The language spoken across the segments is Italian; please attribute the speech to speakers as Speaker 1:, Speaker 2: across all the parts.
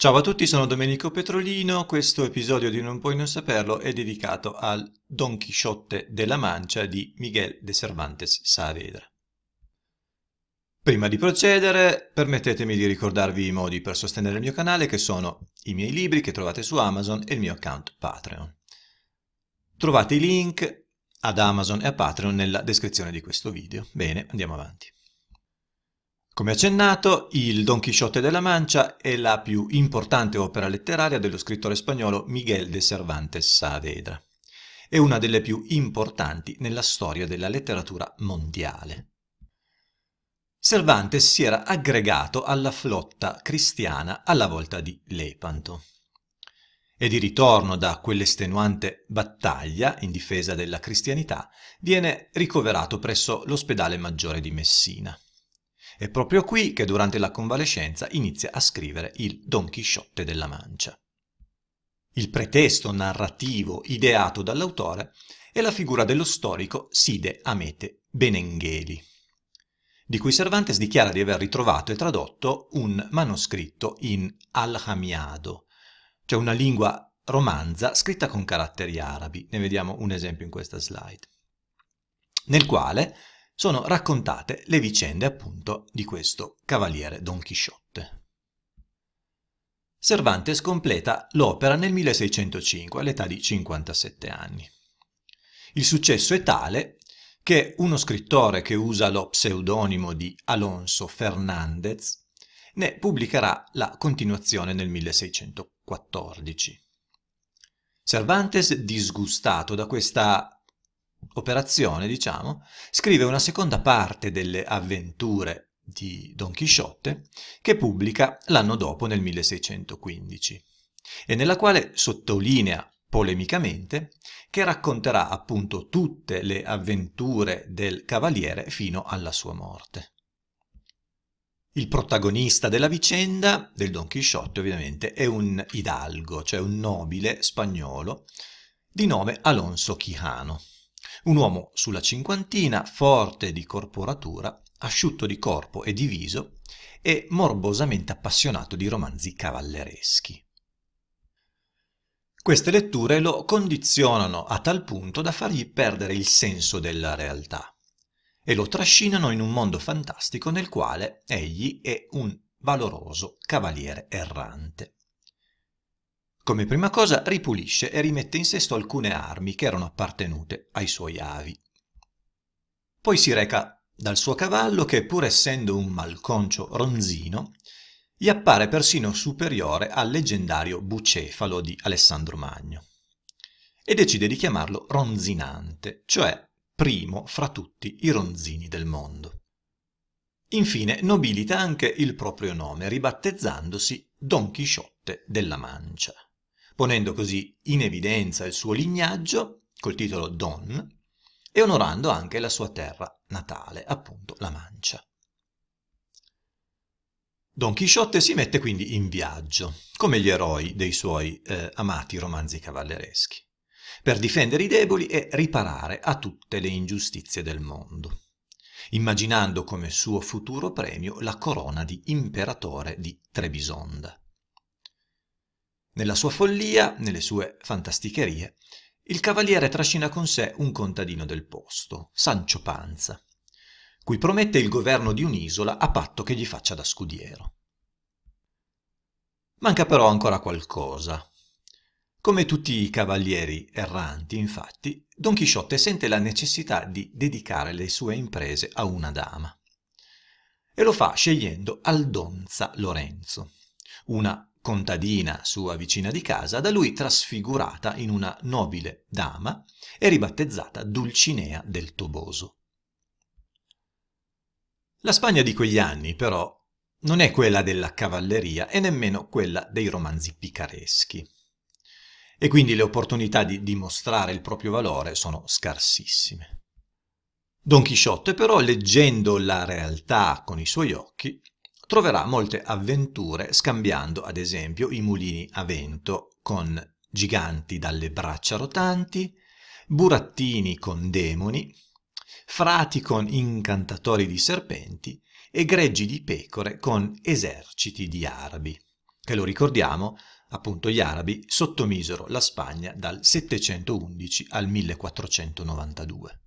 Speaker 1: Ciao a tutti, sono Domenico Petrolino, questo episodio di Non puoi non saperlo è dedicato al Don Chisciotte della Mancia di Miguel de Cervantes Saavedra. Prima di procedere, permettetemi di ricordarvi i modi per sostenere il mio canale che sono i miei libri che trovate su Amazon e il mio account Patreon. Trovate i link ad Amazon e a Patreon nella descrizione di questo video. Bene, andiamo avanti. Come accennato, il Don Chisciotte della Mancia è la più importante opera letteraria dello scrittore spagnolo Miguel de Cervantes Saavedra. È una delle più importanti nella storia della letteratura mondiale. Cervantes si era aggregato alla flotta cristiana alla volta di Lepanto. E di ritorno da quell'estenuante battaglia in difesa della cristianità, viene ricoverato presso l'ospedale maggiore di Messina. È proprio qui che durante la convalescenza inizia a scrivere il Don Chisciotte della Mancia. Il pretesto narrativo ideato dall'autore è la figura dello storico Side Amete Benengheli, di cui Cervantes dichiara di aver ritrovato e tradotto un manoscritto in Al-Hamiado, cioè una lingua romanza scritta con caratteri arabi. Ne vediamo un esempio in questa slide nel quale sono raccontate le vicende appunto di questo cavaliere Don Chisciotte. Cervantes completa l'opera nel 1605 all'età di 57 anni. Il successo è tale che uno scrittore che usa lo pseudonimo di Alonso Fernandez ne pubblicherà la continuazione nel 1614. Cervantes, disgustato da questa operazione, diciamo, scrive una seconda parte delle avventure di Don Chisciotte che pubblica l'anno dopo nel 1615 e nella quale sottolinea polemicamente che racconterà appunto tutte le avventure del cavaliere fino alla sua morte. Il protagonista della vicenda, del Don Chisciotte ovviamente, è un hidalgo, cioè un nobile spagnolo di nome Alonso Quijano. Un uomo sulla cinquantina, forte di corporatura, asciutto di corpo e di viso, e morbosamente appassionato di romanzi cavallereschi. Queste letture lo condizionano a tal punto da fargli perdere il senso della realtà e lo trascinano in un mondo fantastico nel quale egli è un valoroso cavaliere errante. Come prima cosa ripulisce e rimette in sesto alcune armi che erano appartenute ai suoi avi. Poi si reca dal suo cavallo che, pur essendo un malconcio ronzino, gli appare persino superiore al leggendario bucefalo di Alessandro Magno e decide di chiamarlo ronzinante, cioè primo fra tutti i ronzini del mondo. Infine nobilita anche il proprio nome, ribattezzandosi Don Chisciotte della Mancia ponendo così in evidenza il suo lignaggio col titolo Don e onorando anche la sua terra natale, appunto la Mancia. Don Chisciotte si mette quindi in viaggio, come gli eroi dei suoi eh, amati romanzi cavallereschi, per difendere i deboli e riparare a tutte le ingiustizie del mondo, immaginando come suo futuro premio la corona di imperatore di Trebisonda. Nella sua follia, nelle sue fantasticherie, il cavaliere trascina con sé un contadino del posto, Sancio Panza, cui promette il governo di un'isola a patto che gli faccia da scudiero. Manca però ancora qualcosa. Come tutti i cavalieri erranti, infatti, Don Chisciotte sente la necessità di dedicare le sue imprese a una dama. E lo fa scegliendo Aldonza Lorenzo, una contadina sua vicina di casa, da lui trasfigurata in una nobile dama e ribattezzata Dulcinea del Toboso. La Spagna di quegli anni, però, non è quella della cavalleria e nemmeno quella dei romanzi picareschi. E quindi le opportunità di dimostrare il proprio valore sono scarsissime. Don Chisciotte però, leggendo la realtà con i suoi occhi, troverà molte avventure scambiando ad esempio i mulini a vento con giganti dalle braccia rotanti, burattini con demoni, frati con incantatori di serpenti e greggi di pecore con eserciti di arabi, che lo ricordiamo, appunto gli arabi sottomisero la Spagna dal 711 al 1492.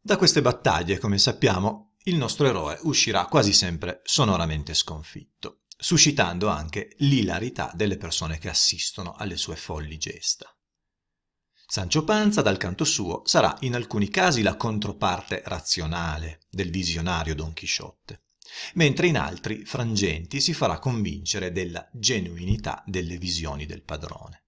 Speaker 1: Da queste battaglie, come sappiamo, il nostro eroe uscirà quasi sempre sonoramente sconfitto, suscitando anche l'ilarità delle persone che assistono alle sue folli gesta. Sancio Panza, dal canto suo, sarà in alcuni casi la controparte razionale del visionario Don Chisciotte, mentre in altri frangenti si farà convincere della genuinità delle visioni del padrone.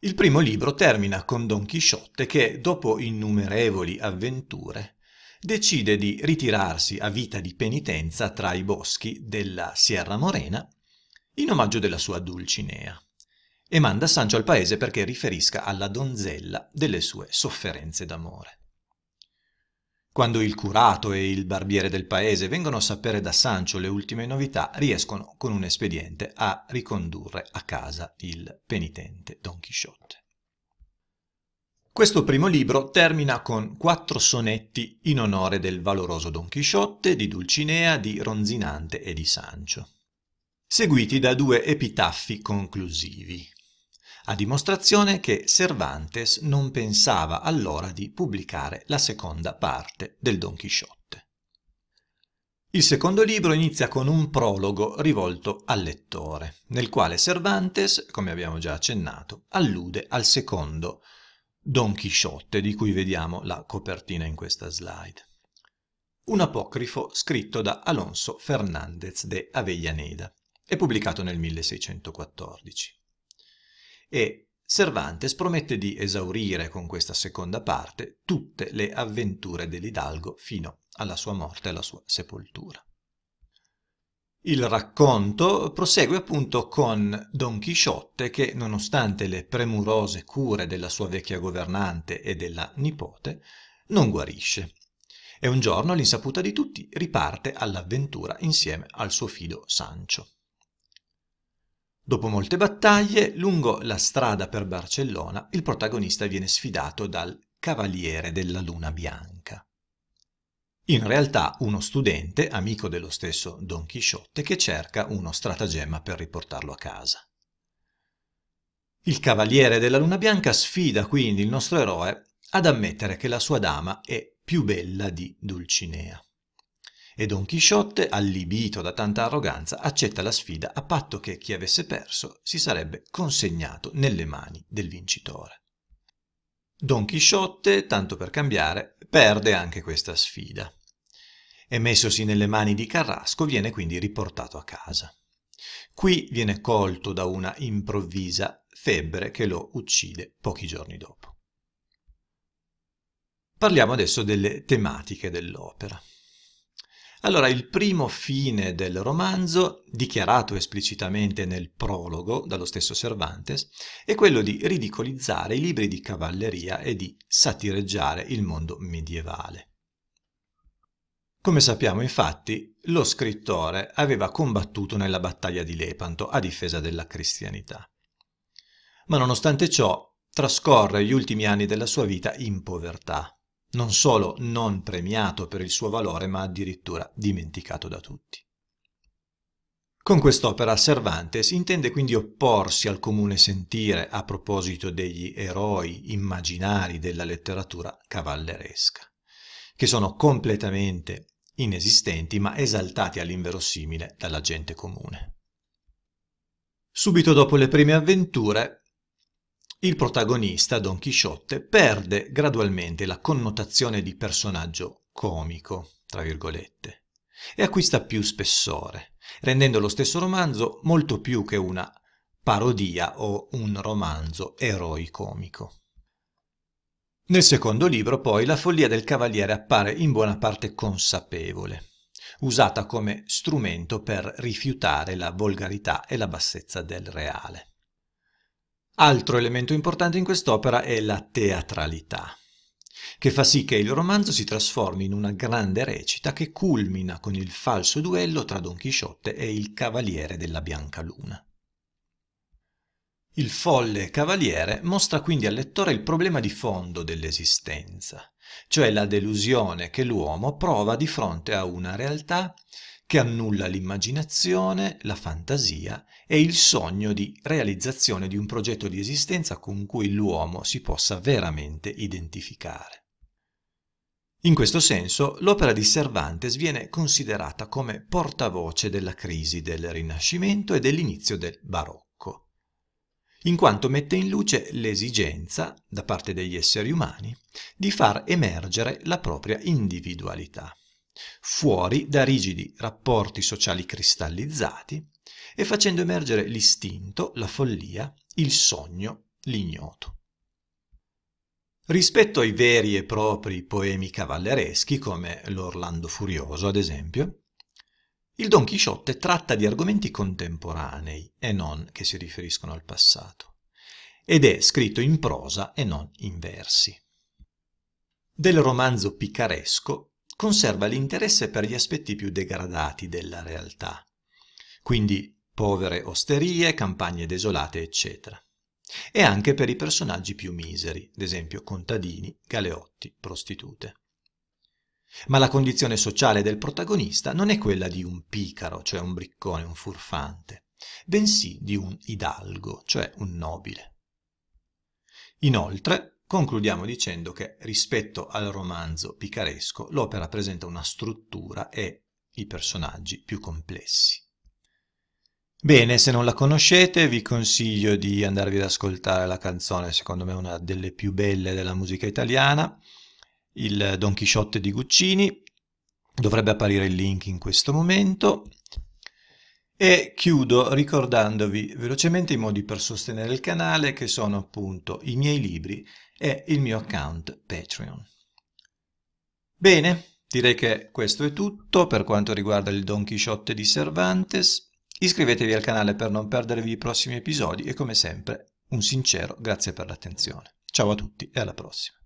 Speaker 1: Il primo libro termina con Don Chisciotte che, dopo innumerevoli avventure, decide di ritirarsi a vita di penitenza tra i boschi della Sierra Morena in omaggio della sua Dulcinea e manda Sancho al paese perché riferisca alla donzella delle sue sofferenze d'amore. Quando il curato e il barbiere del paese vengono a sapere da Sancio le ultime novità, riescono con un espediente a ricondurre a casa il penitente Don Chisciotte. Questo primo libro termina con quattro sonetti in onore del valoroso Don Chisciotte, di Dulcinea, di Ronzinante e di Sancio, seguiti da due epitaffi conclusivi, a dimostrazione che Cervantes non pensava allora di pubblicare la seconda parte del Don Chisciotte. Il secondo libro inizia con un prologo rivolto al lettore, nel quale Cervantes, come abbiamo già accennato, allude al secondo Don Chisciotte, di cui vediamo la copertina in questa slide. Un apocrifo scritto da Alonso Fernández de Avellaneda e pubblicato nel 1614. E Cervantes promette di esaurire con questa seconda parte tutte le avventure dell'Hidalgo fino alla sua morte e alla sua sepoltura. Il racconto prosegue appunto con Don Chisciotte che, nonostante le premurose cure della sua vecchia governante e della nipote, non guarisce. E un giorno, all'insaputa di tutti, riparte all'avventura insieme al suo fido Sancho. Dopo molte battaglie, lungo la strada per Barcellona, il protagonista viene sfidato dal Cavaliere della Luna Bianca. In realtà uno studente, amico dello stesso Don Chisciotte, che cerca uno stratagemma per riportarlo a casa. Il cavaliere della Luna Bianca sfida quindi il nostro eroe ad ammettere che la sua dama è più bella di Dulcinea. E Don Chisciotte, allibito da tanta arroganza, accetta la sfida a patto che chi avesse perso si sarebbe consegnato nelle mani del vincitore. Don Chisciotte, tanto per cambiare, perde anche questa sfida e messosi nelle mani di Carrasco viene quindi riportato a casa. Qui viene colto da una improvvisa febbre che lo uccide pochi giorni dopo. Parliamo adesso delle tematiche dell'opera. Allora, il primo fine del romanzo, dichiarato esplicitamente nel prologo dallo stesso Cervantes, è quello di ridicolizzare i libri di cavalleria e di satireggiare il mondo medievale. Come sappiamo infatti, lo scrittore aveva combattuto nella battaglia di Lepanto a difesa della cristianità. Ma nonostante ciò, trascorre gli ultimi anni della sua vita in povertà, non solo non premiato per il suo valore, ma addirittura dimenticato da tutti. Con quest'opera Cervantes intende quindi opporsi al comune sentire a proposito degli eroi immaginari della letteratura cavalleresca che sono completamente inesistenti ma esaltati all'inverosimile dalla gente comune. Subito dopo le prime avventure, il protagonista, Don Chisciotte, perde gradualmente la connotazione di personaggio comico, tra virgolette, e acquista più spessore, rendendo lo stesso romanzo molto più che una parodia o un romanzo eroi comico. Nel secondo libro, poi, la follia del cavaliere appare in buona parte consapevole, usata come strumento per rifiutare la volgarità e la bassezza del reale. Altro elemento importante in quest'opera è la teatralità, che fa sì che il romanzo si trasformi in una grande recita che culmina con il falso duello tra Don Chisciotte e il cavaliere della Bianca Luna. Il folle cavaliere mostra quindi al lettore il problema di fondo dell'esistenza, cioè la delusione che l'uomo prova di fronte a una realtà che annulla l'immaginazione, la fantasia e il sogno di realizzazione di un progetto di esistenza con cui l'uomo si possa veramente identificare. In questo senso l'opera di Cervantes viene considerata come portavoce della crisi del Rinascimento e dell'inizio del Barocco in quanto mette in luce l'esigenza, da parte degli esseri umani, di far emergere la propria individualità, fuori da rigidi rapporti sociali cristallizzati e facendo emergere l'istinto, la follia, il sogno, l'ignoto. Rispetto ai veri e propri poemi cavallereschi, come l'Orlando Furioso ad esempio, il Don Chisciotte tratta di argomenti contemporanei e non che si riferiscono al passato, ed è scritto in prosa e non in versi. Del romanzo picaresco conserva l'interesse per gli aspetti più degradati della realtà, quindi povere osterie, campagne desolate, eccetera, e anche per i personaggi più miseri, ad esempio contadini, galeotti, prostitute. Ma la condizione sociale del protagonista non è quella di un picaro, cioè un briccone, un furfante, bensì di un hidalgo, cioè un nobile. Inoltre, concludiamo dicendo che rispetto al romanzo picaresco, l'opera presenta una struttura e i personaggi più complessi. Bene, se non la conoscete vi consiglio di andarvi ad ascoltare la canzone, secondo me una delle più belle della musica italiana, il Don Chisciotte di Guccini, dovrebbe apparire il link in questo momento, e chiudo ricordandovi velocemente i modi per sostenere il canale che sono appunto i miei libri e il mio account Patreon. Bene, direi che questo è tutto per quanto riguarda il Don Chisciotte di Cervantes. Iscrivetevi al canale per non perdervi i prossimi episodi e come sempre un sincero grazie per l'attenzione. Ciao a tutti e alla prossima.